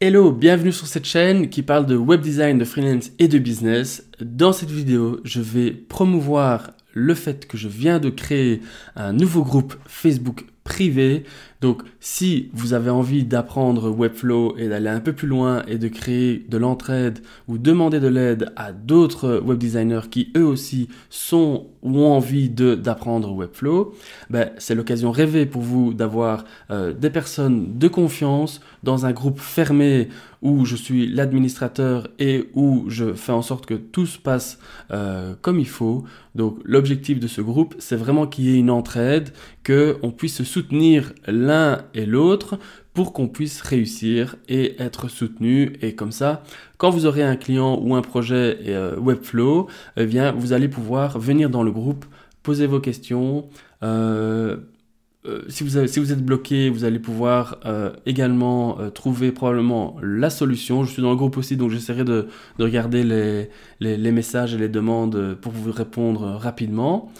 Hello, bienvenue sur cette chaîne qui parle de web design, de freelance et de business. Dans cette vidéo, je vais promouvoir le fait que je viens de créer un nouveau groupe Facebook privé. Donc si vous avez envie d'apprendre Webflow et d'aller un peu plus loin et de créer de l'entraide ou demander de l'aide à d'autres web designers qui eux aussi sont ou ont envie d'apprendre Webflow, ben, c'est l'occasion rêvée pour vous d'avoir euh, des personnes de confiance dans un groupe fermé où je suis l'administrateur et où je fais en sorte que tout se passe euh, comme il faut. Donc l'objectif de ce groupe, c'est vraiment qu'il y ait une entraide, qu'on puisse se soutenir soutenir l'un et l'autre pour qu'on puisse réussir et être soutenu. Et comme ça, quand vous aurez un client ou un projet euh, Webflow, eh bien, vous allez pouvoir venir dans le groupe, poser vos questions, euh, euh, si, vous êtes bloqué, vous allez pouvoir euh, également euh, trouver probablement la solution. Je suis dans le groupe aussi, donc j'essaierai de, regarder les, les, messages et les demandes pour vous répondre rapidement.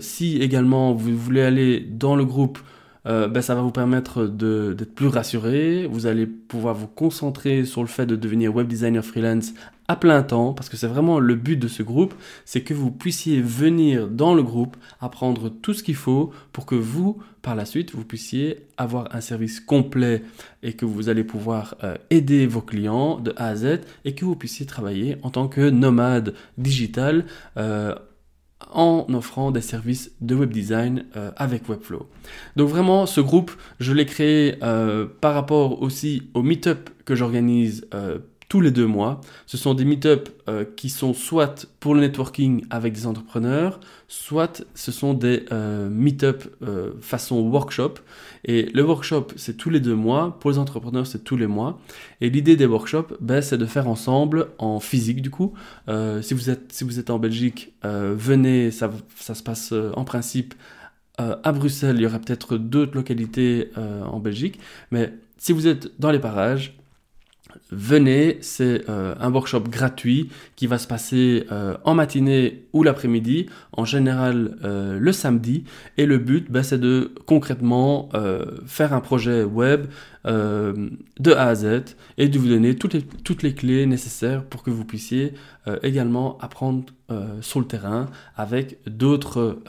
si également vous voulez aller dans le groupe, euh, ben, ça va vous permettre d'être plus rassuré. Vous allez pouvoir vous concentrer sur le fait de devenir web designer freelance à plein temps, parce que c'est vraiment le but de ce groupe, c'est que vous puissiez venir dans le groupe, apprendre tout ce qu'il faut pour que vous, par la suite, vous puissiez avoir un service complet et que vous allez pouvoir euh, aider vos clients de A à Z et que vous puissiez travailler en tant que nomade digital. Euh, en offrant des services de web design euh, avec Webflow. Donc vraiment, ce groupe, je l'ai créé euh, par rapport aussi au meet-up que j'organise euh, tous les deux mois. Ce sont des meet-ups euh, qui sont soit pour le networking avec des entrepreneurs, soit ce sont des euh, meet-ups euh, façon workshop. Et le workshop, c'est tous les deux mois. Pour les entrepreneurs, c'est tous les mois. Et l'idée des workshops, ben, c'est de faire ensemble en physique, du coup. si, vous êtes, si vous êtes en Belgique, venez, ça, ça se passe en principe à Bruxelles. Il y aura peut-être d'autres localités en Belgique. Mais si vous êtes dans les parages, venez, c'est euh, un workshop gratuit qui va se passer euh, en matinée ou l'après-midi, en général euh, le samedi. Et le but, ben, c'est de concrètement faire un projet web de A à Z et de vous donner toutes les, toutes les clés nécessaires pour que vous puissiez également apprendre sur le terrain avec d'autres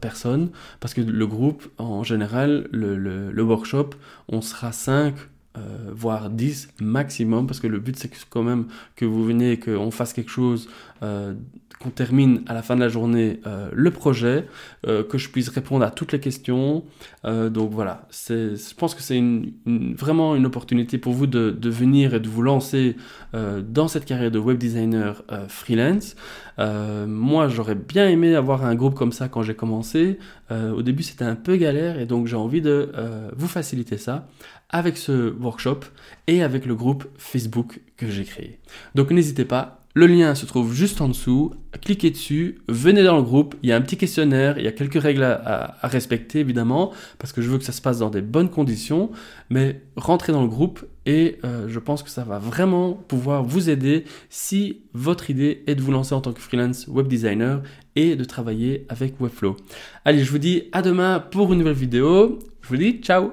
personnes. Parce que le groupe, en général, le, workshop, on sera 5 euh, voire 10 maximum, parce que le but c'est quand même que vous venez qu'on fasse quelque chose, euh, qu'on termine à la fin de la journée euh, le projet, que je puisse répondre à toutes les questions. donc voilà, je pense que c'est une, vraiment une opportunité pour vous de venir et de vous lancer dans cette carrière de web designer freelance. moi j'aurais bien aimé avoir un groupe comme ça quand j'ai commencé, euh, au début, c'était un peu galère et donc j'ai envie de euh, vous faciliter ça avec ce workshop et avec le groupe Facebook que j'ai créé. Donc n'hésitez pas le lien se trouve juste en dessous. Cliquez dessus, venez dans le groupe. Il y a un petit questionnaire, il y a quelques règles à, respecter évidemment, parce que je veux que ça se passe dans des bonnes conditions. Mais rentrez dans le groupe et euh, je pense que ça va vraiment pouvoir vous aider si votre idée est de vous lancer en tant que freelance web designer et de travailler avec Webflow. Allez, je vous dis à demain pour une nouvelle vidéo. Je vous dis ciao